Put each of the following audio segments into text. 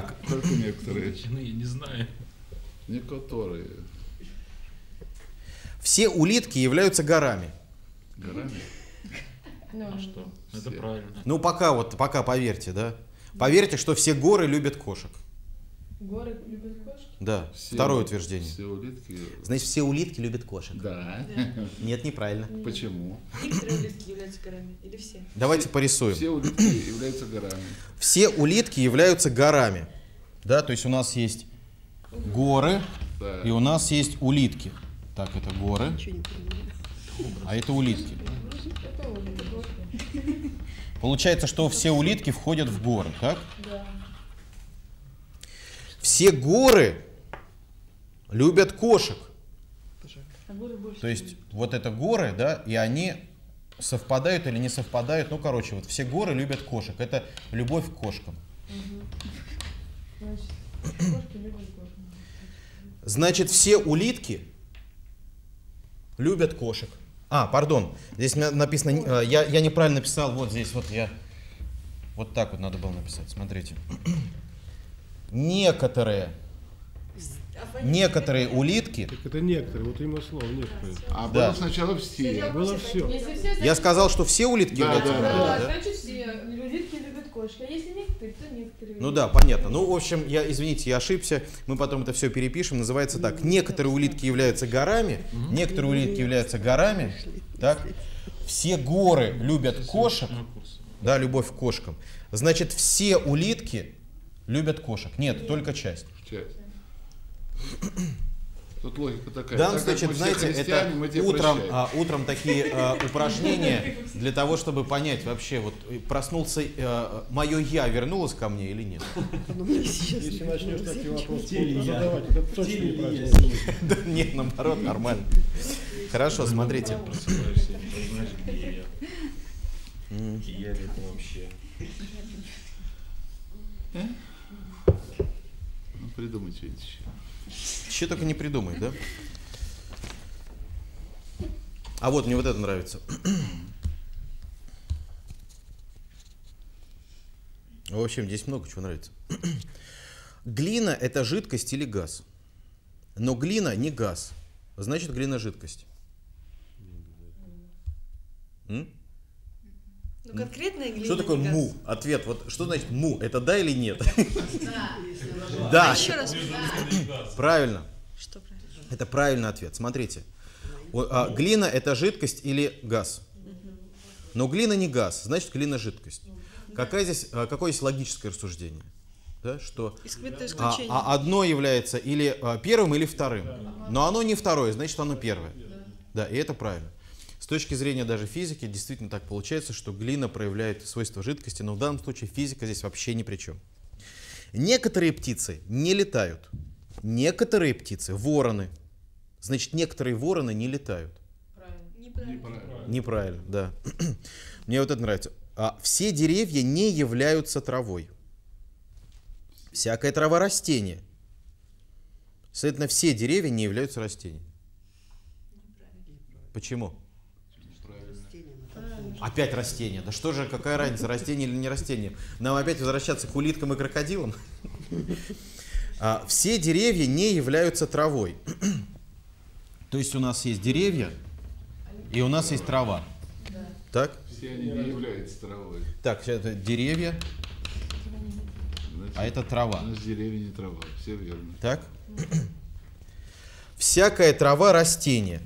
Так. Только некоторые. Ну, я не знаю. Некоторые. Все улитки являются горами. Горами? Ну, а что? Это правильно. Ну, пока вот, пока поверьте, да? Поверьте, что все горы любят кошек. Да, все, второе утверждение. Все улитки... Значит, все улитки любят кошек. Да. да. Нет, неправильно. Нет. Почему? Некоторые улитки являются горами. Или все? Давайте все, порисуем. Все улитки являются горами. Все улитки являются горами. Да, то есть у нас есть горы, да. и у нас есть улитки. Так, это горы. А это улитки. Получается, что все улитки входят в горы, так? Да. Все горы любят кошек. То есть вот это горы, да, и они совпадают или не совпадают. Ну, короче, вот все горы любят кошек. Это любовь к кошкам. Значит, все улитки любят кошек. А, пардон, здесь написано, э, я, я неправильно написал, вот здесь вот я, вот так вот надо было написать, смотрите. Некоторые Некоторые улитки. Так это некоторые, вот именно слово некоторые. А да. было сначала все. Было все. Я сказал, что все улитки да, любят да, да, да, значит все. Улитки любят кошки, а если некоторые, то некоторые. Ну да, понятно. Ну, в общем, я, извините, я ошибся. Мы потом это все перепишем. Называется так. Некоторые улитки являются горами, некоторые улитки являются горами. Так? Все горы любят кошек. Да, любовь к кошкам. Значит, все улитки любят кошек. Нет, только часть. Часть. Тут логика такая. Да, данном так случае, знаете, это утром, а, утром такие а, упражнения для того, чтобы понять вообще, вот э, проснулся, а, э, мое я вернулось ко мне или нет. Ну, Если начнешь такие вопросы задавать, это точно Да нет, наоборот, нормально. Хорошо, ну, смотрите. Ну, я это вообще. Придумай что-нибудь еще. Еще только не придумай, да? А вот мне вот это нравится. В общем, здесь много чего нравится. Глина – это жидкость или газ. Но глина не газ. Значит, глина – жидкость. М? Ну, конкретная глина. Что такое му? Ответ. Вот что значит му? Это да или нет? Да. А еще раз. Правильно. Что правильно? Это правильный ответ. Смотрите. А глина это жидкость или газ? Но глина не газ, значит глина жидкость. Ну, Какая здесь, а, какое здесь логическое рассуждение? Да, что а, а одно является или первым, или вторым. Но оно не второе, значит оно первое. Да, и это правильно. С точки зрения даже физики, действительно так получается, что глина проявляет свойства жидкости, но в данном случае физика здесь вообще ни при чем. Некоторые птицы не летают. Некоторые птицы, вороны. Значит, некоторые вороны не летают. Правильно. Неправильно. Неправильно, Неправильно да. Мне вот это нравится. А, все деревья не являются травой. Всякая трава растение. Следовательно, все деревья не являются растениями. Почему? Опять растение. Да что же, какая разница, растение или не растение? Нам опять возвращаться к улиткам и крокодилам? А, все деревья не являются травой. То есть у нас есть деревья, и у нас есть трава. Так? Все они не являются травой. Так, это деревья, Значит, а это трава. У нас деревья не трава, все верно. Так? Всякая трава растение.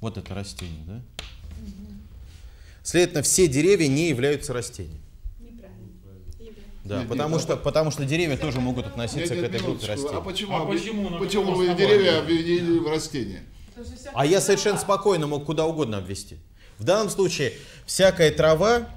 Вот это растение, да? Следовательно, все деревья не являются растениями. Да, нет, потому, нет, что, а... потому что деревья тоже могут относиться нет, нет, к этой группе растений. А почему, а почему, ну, почему вы деревья объединили в растения? А я совершенно спокойно мог куда угодно обвести. В данном случае всякая трава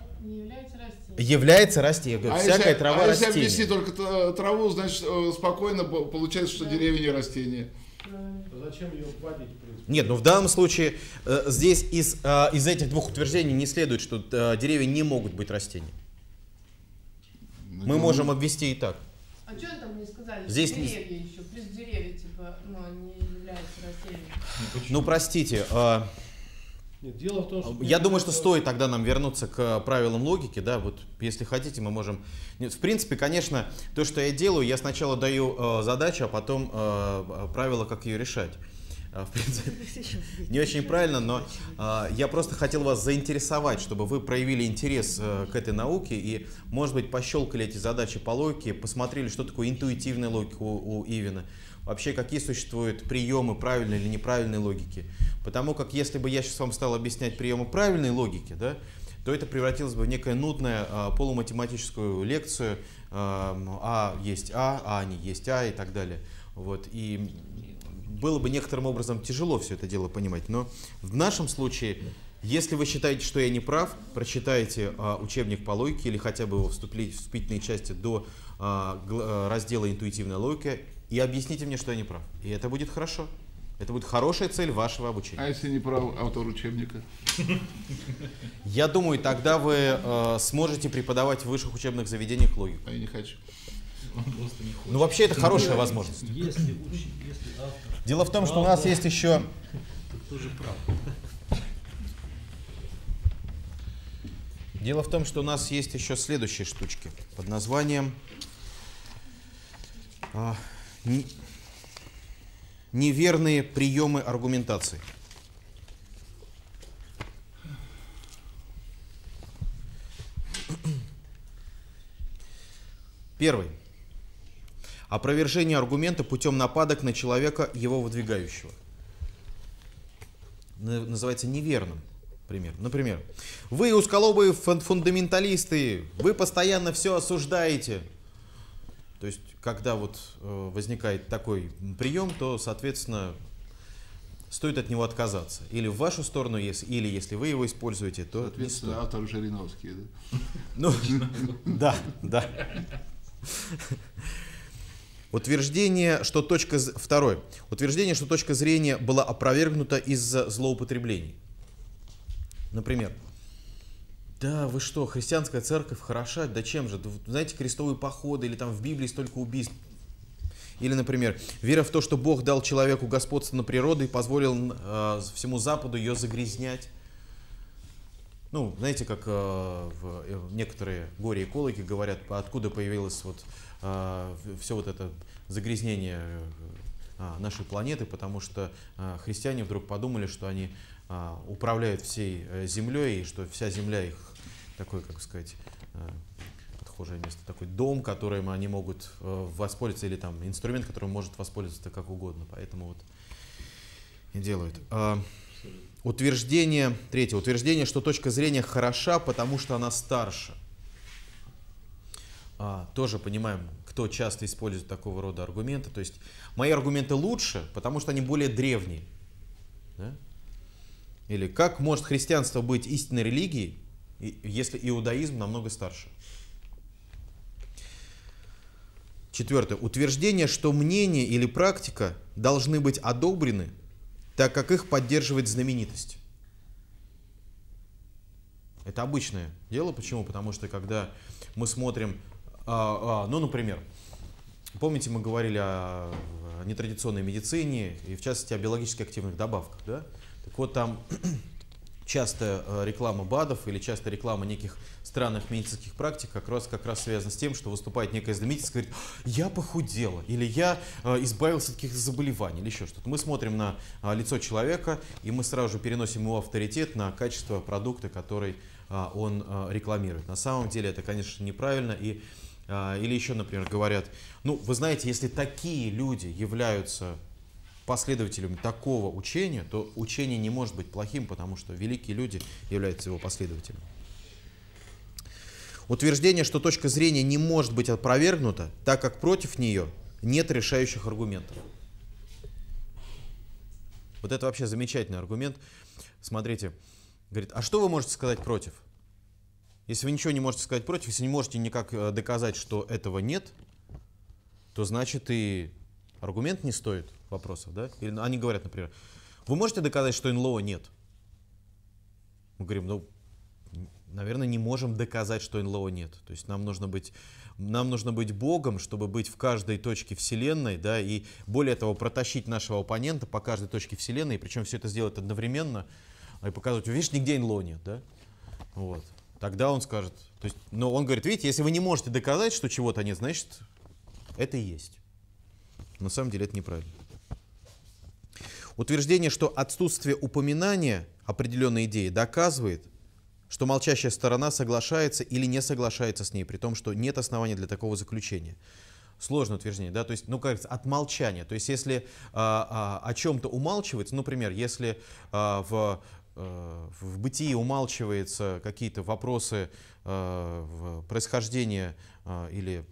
является растением. А всякая если, а трава а растение. если обвести только траву, значит э, спокойно получается, что деревья не растения. А зачем ее вводить, в принципе? Нет, ну в данном случае э, здесь из, э, из этих двух утверждений не следует, что э, деревья не могут быть растениями. Ну, Мы ну, можем ну. обвести и так. А что там не сказали? Здесь деревья не... еще, плюс деревья, типа, ну, они являются растениями. Ну, ну простите, э, нет, дело в том, что... Я думаю, что стоит тогда нам вернуться к э, правилам логики, да, вот если хотите, мы можем... Нет, в принципе, конечно, то, что я делаю, я сначала даю э, задачу, а потом э, э правила, как ее решать. Э, в принципе, не очень правильно, но э, я просто хотел вас заинтересовать, чтобы вы проявили интерес э, к этой науке и, может быть, пощелкали эти задачи по логике, посмотрели, что такое интуитивная логика у, у Ивина, вообще какие существуют приемы правильной или неправильной логики. Потому как если бы я сейчас вам стал объяснять приемы правильной логики, да, то это превратилось бы в некое нудное а, полуматематическую лекцию а, а есть А, А не есть А и так далее. Вот. И было бы некоторым образом тяжело все это дело понимать. Но в нашем случае, если вы считаете, что я не прав, прочитайте а, учебник по логике или хотя бы его вступительные части до а, а раздела «Интуитивная логика» и объясните мне, что я не прав. И это будет хорошо. Это будет хорошая цель вашего обучения. А если не прав автор учебника? Я думаю, тогда вы э, сможете преподавать в высших учебных заведениях логику. А я не хочу. Он просто не хочет. Ну вообще это хорошая возможность. Если, учи, если автор... Дело в том, что у нас есть еще... Тоже прав. Дело в том, что у нас есть еще следующие штучки под названием... Э, неверные приемы аргументации. Первый. Опровержение аргумента путем нападок на человека, его выдвигающего. Называется неверным. Пример. Например, вы, усколобые фундаменталисты, вы постоянно все осуждаете. То есть, когда вот э, возникает такой прием, то, соответственно, стоит от него отказаться. Или в вашу сторону, если, или если вы его используете, то Соответственно, не стоит. автор Жириновский, да? Ну, да, да. Утверждение, что точка... Второе. Утверждение, что точка зрения была опровергнута из-за злоупотреблений. Например, да, вы что, христианская церковь хороша, да чем же? знаете, крестовые походы или там в Библии столько убийств. Или, например, вера в то, что Бог дал человеку господство на природу и позволил э, всему Западу ее загрязнять. Ну, знаете, как а, э, в, некоторые горе-экологи говорят, откуда появилось вот э, а, все вот это загрязнение э, а, нашей планеты, потому что а, христиане вдруг подумали, что они а, управляют всей э, землей, и что вся земля их такой, как сказать, э, подхожее место, такой дом, которым они могут э, воспользоваться, или там инструмент, которым может воспользоваться как угодно. Поэтому вот делают. Утверждение, третье, утверждение, что точка зрения хороша, потому что она старше. А, тоже понимаем, кто часто использует такого рода аргументы. То есть мои аргументы лучше, потому что они более древние. Да? Или как может христианство быть истинной религией, если иудаизм намного старше? Четвертое. Утверждение, что мнение или практика должны быть одобрены, так как их поддерживает знаменитость. Это обычное дело. Почему? Потому что когда мы смотрим а, а, ну, например, помните, мы говорили о нетрадиционной медицине и, в частности, о биологически активных добавках. Да? Так вот, там часто э, реклама БАДов или часто реклама неких странных медицинских практик как раз, как раз связана с тем, что выступает некая знаменитость, говорит, я похудела, или я э, избавился от каких-то заболеваний, или еще что-то. Мы смотрим на э, лицо человека, и мы сразу же переносим его авторитет на качество продукта, который он рекламирует. На самом деле это, конечно, неправильно, и а, или еще, например, говорят, ну, вы знаете, если такие люди являются последователями такого учения, то учение не может быть плохим, потому что великие люди являются его последователями. Утверждение, что точка зрения не может быть опровергнута, так как против нее нет решающих аргументов. Вот это вообще замечательный аргумент. Смотрите, говорит, а что вы можете сказать против? Если вы ничего не можете сказать против, если не можете никак э, доказать, что этого нет, то значит и аргумент не стоит вопросов, да? Или они говорят, например, вы можете доказать, что НЛО нет? Мы говорим, ну, наверное, не можем доказать, что НЛО нет. То есть нам нужно быть, нам нужно быть Богом, чтобы быть в каждой точке Вселенной, да, и более того, протащить нашего оппонента по каждой точке Вселенной, причем все это сделать одновременно, а и показывать, видишь, нигде НЛО нет, да? Вот. Тогда он скажет. То есть, но он говорит, видите, если вы не можете доказать, что чего-то нет, значит, это и есть. На самом деле это неправильно. Утверждение, что отсутствие упоминания определенной идеи доказывает, что молчащая сторона соглашается или не соглашается с ней, при том, что нет оснований для такого заключения. Сложное утверждение, да, то есть, ну, как говорится, от молчания. То есть, если а, а, о чем-то умалчивается, ну, например, если а, в Э, в бытии умалчивается какие-то вопросы э, происхождения э, или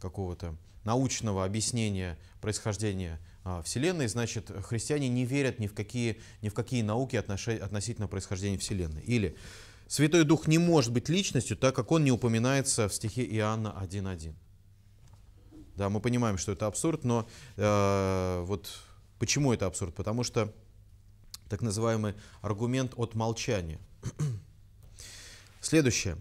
какого-то научного объяснения происхождения Вселенной, значит, христиане не верят ни в какие, ни в какие науки относительно происхождения Вселенной. Или Святой Дух не может быть личностью, так как он не упоминается в стихе Иоанна 1.1. Да, мы понимаем, что это абсурд, но э, вот почему это абсурд? Потому что так называемый аргумент от молчания. Следующее.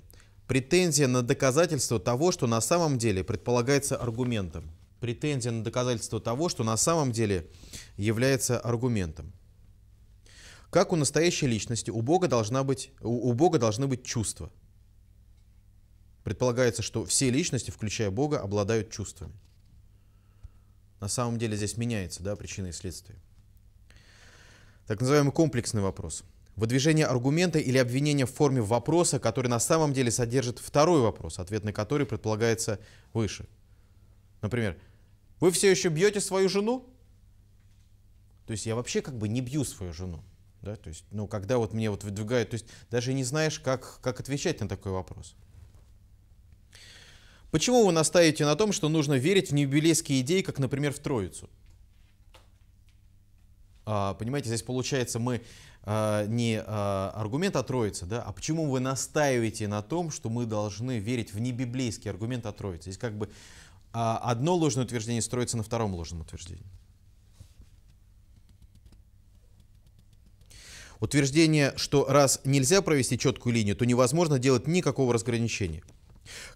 Претензия на доказательство того, что на самом деле предполагается аргументом. Претензия на доказательство того, что на самом деле является аргументом. Как у настоящей личности, у Бога, должна быть, у, у Бога должны быть чувства. Предполагается, что все личности, включая Бога, обладают чувствами. На самом деле здесь меняется да, причина и следствие. Так называемый комплексный вопрос. Выдвижение аргумента или обвинения в форме вопроса, который на самом деле содержит второй вопрос, ответ на который предполагается выше. Например, вы все еще бьете свою жену? То есть я вообще как бы не бью свою жену. Да? То есть, ну, когда вот мне вот выдвигают, то есть даже не знаешь, как, как отвечать на такой вопрос. Почему вы настаиваете на том, что нужно верить в юбилейские идеи, как, например, в Троицу? А, понимаете, здесь получается мы а, не а, аргумент о Троице, да, а почему вы настаиваете на том, что мы должны верить в небиблейский аргумент о Троице? Здесь как бы одно ложное утверждение строится на втором ложном утверждении. Утверждение, что раз нельзя провести четкую линию, то невозможно делать никакого разграничения.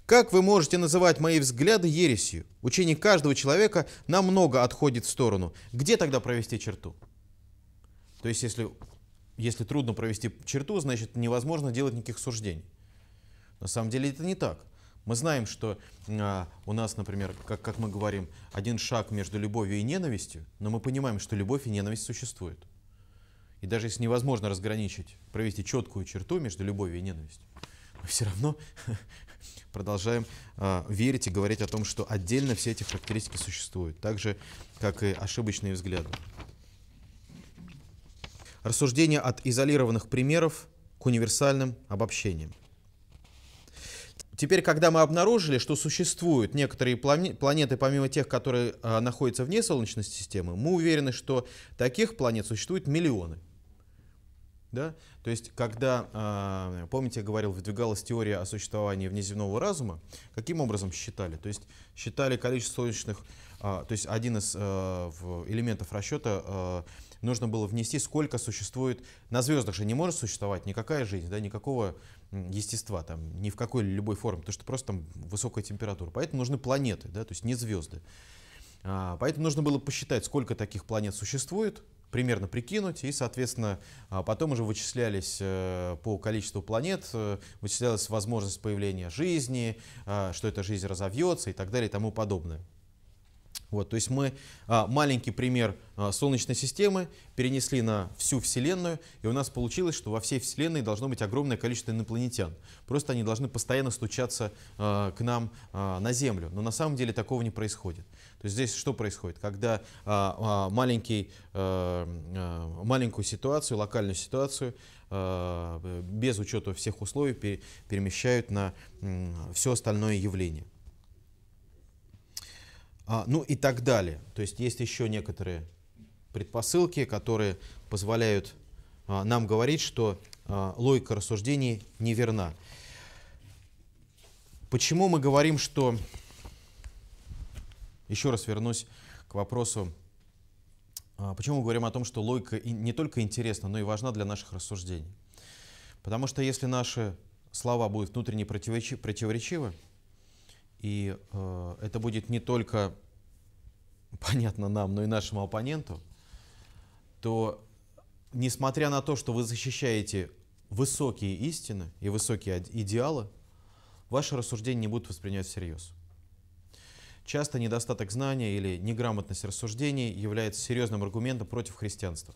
Как вы можете называть мои взгляды ересью? Учение каждого человека намного отходит в сторону. Где тогда провести черту? То есть, если, если трудно провести черту, значит, невозможно делать никаких суждений. На самом деле это не так. Мы знаем, что э, у нас, например, как, как мы говорим, один шаг между любовью и ненавистью, но мы понимаем, что любовь и ненависть существуют. И даже если невозможно разграничить, провести четкую черту между любовью и ненавистью, мы все равно продолжаем э, верить и говорить о том, что отдельно все эти характеристики существуют, так же, как и ошибочные взгляды. Рассуждение от изолированных примеров к универсальным обобщениям. Теперь, когда мы обнаружили, что существуют некоторые планеты, помимо тех, которые а, находятся вне Солнечной системы, мы уверены, что таких планет существует миллионы. Да? То есть, когда, а, помните, я говорил, выдвигалась теория о существовании внеземного разума, каким образом считали? То есть, считали количество солнечных, а, то есть один из элементов расчета нужно было внести, сколько существует. На звездах же не может существовать никакая жизнь, да, никакого естества, там, ни в какой любой форме, потому что просто там высокая температура. Поэтому нужны планеты, да, то есть не звезды. А, поэтому нужно было посчитать, сколько таких планет существует, примерно прикинуть, и, соответственно, а, потом уже вычислялись э, по количеству планет, э, вычислялась возможность появления жизни, а, что эта жизнь разовьется и так далее и тому подобное. Вот, то есть мы а, маленький пример а, Солнечной системы перенесли на всю Вселенную, и у нас получилось, что во всей Вселенной должно быть огромное количество инопланетян. Просто они должны постоянно стучаться а, к нам а, на Землю. Но на самом деле такого не происходит. То есть здесь что происходит? Когда а, а, маленький, а, а, маленькую ситуацию, локальную ситуацию а, без учета всех условий пере, перемещают на м, все остальное явление. А, ну и так далее. То есть есть еще некоторые предпосылки, которые позволяют а, нам говорить, что а, логика рассуждений неверна. Почему мы говорим, что... Еще раз вернусь к вопросу, почему мы говорим о том, что логика не только интересна, но и важна для наших рассуждений. Потому что если наши слова будут внутренне противоречивы, и э, это будет не только понятно нам, но и нашему оппоненту, то несмотря на то, что вы защищаете высокие истины и высокие идеалы, ваши рассуждения не будут воспринимать всерьез. Часто недостаток знания или неграмотность рассуждений является серьезным аргументом против христианства.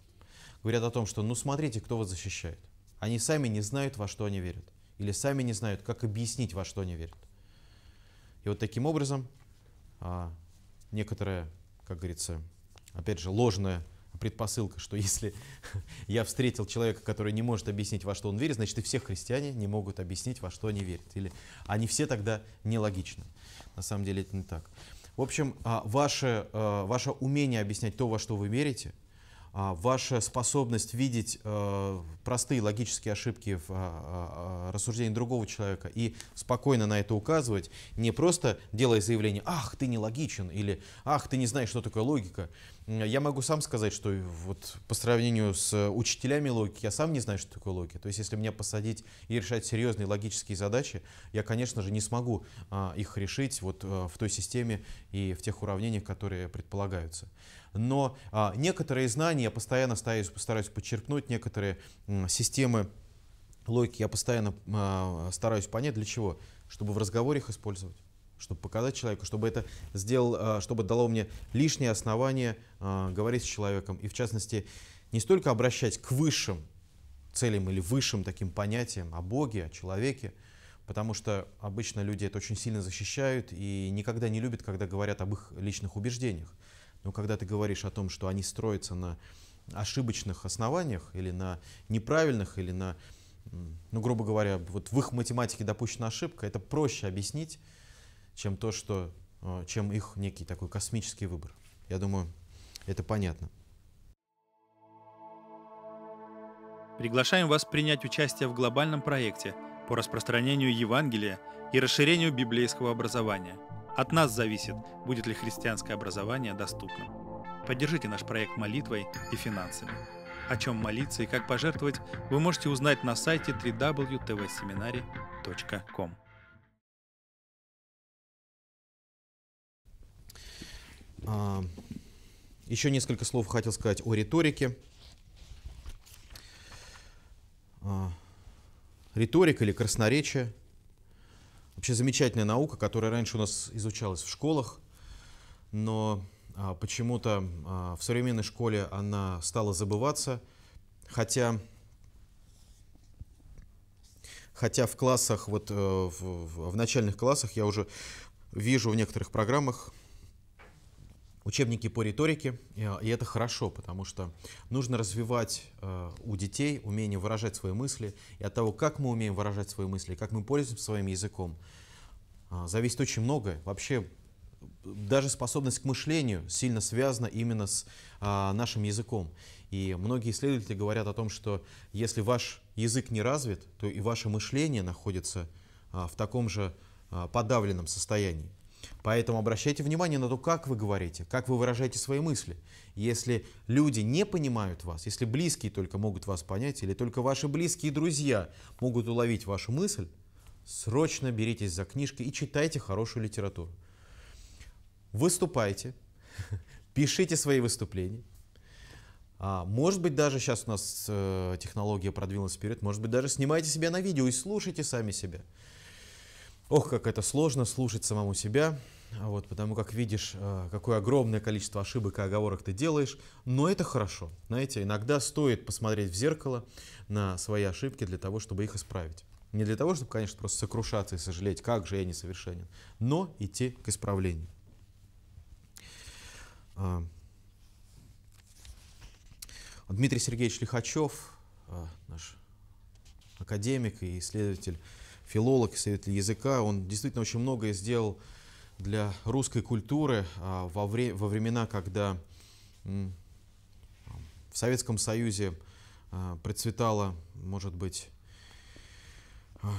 Говорят о том, что ну смотрите, кто вас защищает. Они сами не знают, во что они верят. Или сами не знают, как объяснить, во что они верят. И вот таким образом а, некоторая, как говорится, опять же, ложная предпосылка, что если я встретил человека, который не может объяснить, во что он верит, значит и все христиане не могут объяснить, во что они верят. Или они все тогда нелогичны. На самом деле это не так. В общем, а, ваше, а, ваше умение объяснять то, во что вы верите – а, ваша способность видеть э, простые логические ошибки в а, а, рассуждении другого человека и спокойно на это указывать, не просто делая заявление «Ах, ты нелогичен» или «Ах, ты не знаешь, что такое логика», я могу сам сказать, что вот по сравнению с учителями логики, я сам не знаю, что такое логика. То есть, если меня посадить и решать серьезные логические задачи, я, конечно же, не смогу а, их решить вот а, в той системе и в тех уравнениях, которые предполагаются. Но а, некоторые знания я постоянно стараюсь, постараюсь подчеркнуть, некоторые м, системы логики я постоянно а, стараюсь понять, для чего? Чтобы в разговорах использовать чтобы показать человеку, чтобы это сделал, э, чтобы дало мне лишнее основание э, говорить с человеком. И в частности, не столько обращать к высшим целям или высшим таким понятиям о Боге, о человеке, потому что обычно люди это очень сильно защищают и никогда не любят, когда говорят об их личных убеждениях. Но когда ты говоришь о том, что они строятся на ошибочных основаниях или на неправильных, или на, ну, грубо говоря, вот в их математике допущена ошибка, это проще объяснить, чем то, что, э, чем их некий такой космический выбор. Я думаю, это понятно. Приглашаем вас принять участие в глобальном проекте по распространению Евангелия и расширению библейского образования. От нас зависит, будет ли христианское образование доступным. Поддержите наш проект молитвой и финансами. О чем молиться и как пожертвовать, вы можете узнать на сайте www.tvseminary.com. А, Еще несколько слов хотел сказать о риторике. А, риторика или красноречие – вообще замечательная наука, которая раньше у нас изучалась в школах, но а, почему-то в современной школе она стала забываться, хотя Хотя в классах, вот э, в, в, в начальных классах я уже вижу в некоторых программах учебники по риторике, а, и это хорошо, потому что нужно развивать э, у детей умение выражать свои мысли, и от того, как мы умеем выражать свои мысли, как мы пользуемся своим языком, а, зависит очень многое. Вообще, даже способность к мышлению сильно связана именно с а, нашим языком. И многие исследователи говорят о том, что если ваш язык не развит, то и ваше мышление находится в таком же подавленном состоянии. Поэтому обращайте внимание на то, как вы говорите, как вы выражаете свои мысли. Если люди не понимают вас, если близкие только могут вас понять, или только ваши близкие друзья могут уловить вашу мысль, срочно беритесь за книжки и читайте хорошую литературу. Выступайте, пишите свои выступления. А, может быть, даже сейчас у нас э, технология продвинулась вперед, может быть, даже снимайте себя на видео и слушайте сами себя. Ох, как это сложно слушать самому себя, вот, потому как видишь, а, какое огромное количество ошибок и оговорок ты делаешь, но это хорошо. Знаете, иногда стоит посмотреть в зеркало на свои ошибки для того, чтобы их исправить. Не для того, чтобы, конечно, просто сокрушаться и сожалеть, как же я несовершенен, но идти к исправлению. А, Дмитрий Сергеевич Лихачев, а, наш академик и исследователь филолог, исследователь языка. Он действительно очень многое сделал для русской культуры а, во, вре во времена, когда в Советском Союзе а, процветала, может быть, а,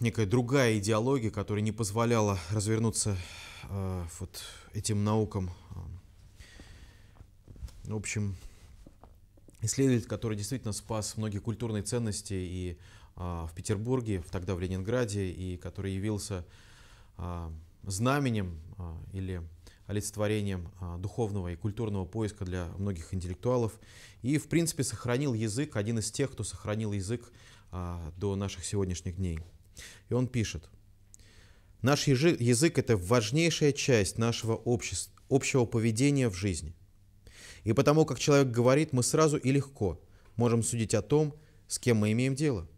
некая другая идеология, которая не позволяла развернуться вот этим наукам. В общем, исследователь, который действительно спас многие культурные ценности и а, в Петербурге, тогда в Ленинграде, и который явился а, знаменем а, или олицетворением духовного и культурного поиска для многих интеллектуалов. И, в принципе, сохранил язык, один из тех, кто сохранил язык до наших сегодняшних дней. И он пишет. Наш язык – это важнейшая часть нашего общества, общего поведения в жизни. И потому, как человек говорит, мы сразу и легко можем судить о том, с кем мы имеем дело –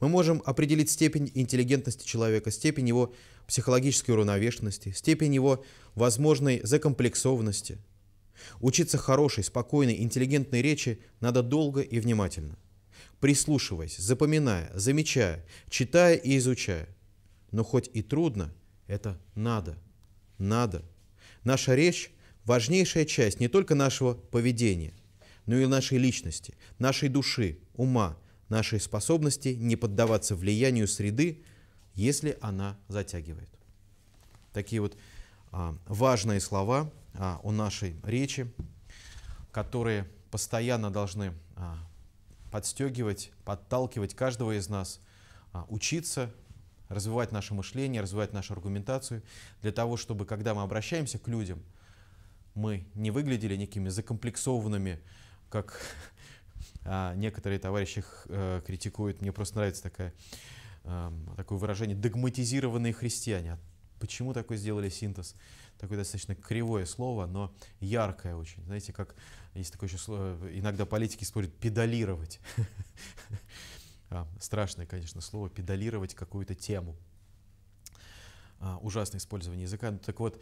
мы можем определить степень интеллигентности человека, степень его психологической уравновешенности, степень его возможной закомплексованности. Учиться хорошей, спокойной, интеллигентной речи надо долго и внимательно, прислушиваясь, запоминая, замечая, читая и изучая. Но хоть и трудно, это надо. Надо. Наша речь – важнейшая часть не только нашего поведения, но и нашей личности, нашей души, ума, нашей способности не поддаваться влиянию среды, если она затягивает. Такие вот а, важные слова а, о нашей речи, которые постоянно должны а, подстегивать, подталкивать каждого из нас а, учиться, развивать наше мышление, развивать нашу аргументацию, для того, чтобы, когда мы обращаемся к людям, мы не выглядели некими закомплексованными, как а некоторые товарищи э, критикуют, мне просто нравится такая, э, такое выражение, догматизированные христиане. А почему такой сделали синтез? Такое достаточно кривое слово, но яркое очень. Знаете, как есть такое еще слово, э, иногда политики используют «педалировать». А, страшное, конечно, слово «педалировать» какую-то тему – а, ужасное использование языка. Так вот,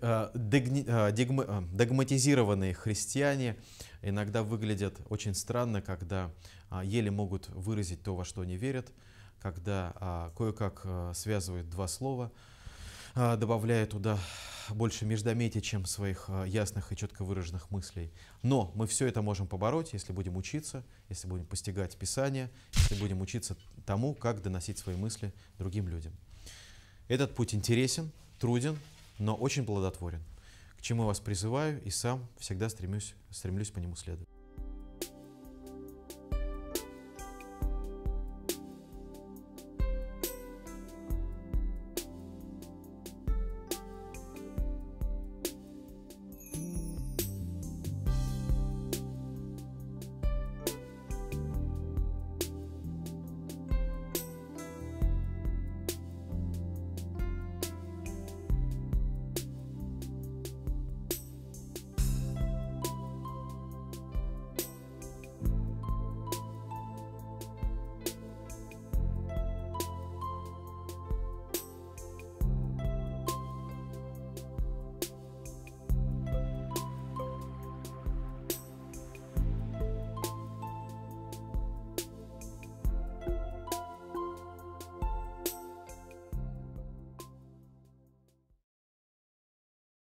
а, а, догматизированные христиане иногда выглядят очень странно, когда еле могут выразить то, во что они верят, когда кое-как связывают два слова, добавляя туда больше междометий, чем своих ясных и четко выраженных мыслей. Но мы все это можем побороть, если будем учиться, если будем постигать Писание, если будем учиться тому, как доносить свои мысли другим людям. Этот путь интересен, труден, но очень плодотворен. К чему я вас призываю и сам всегда стремлюсь, стремлюсь по нему следовать.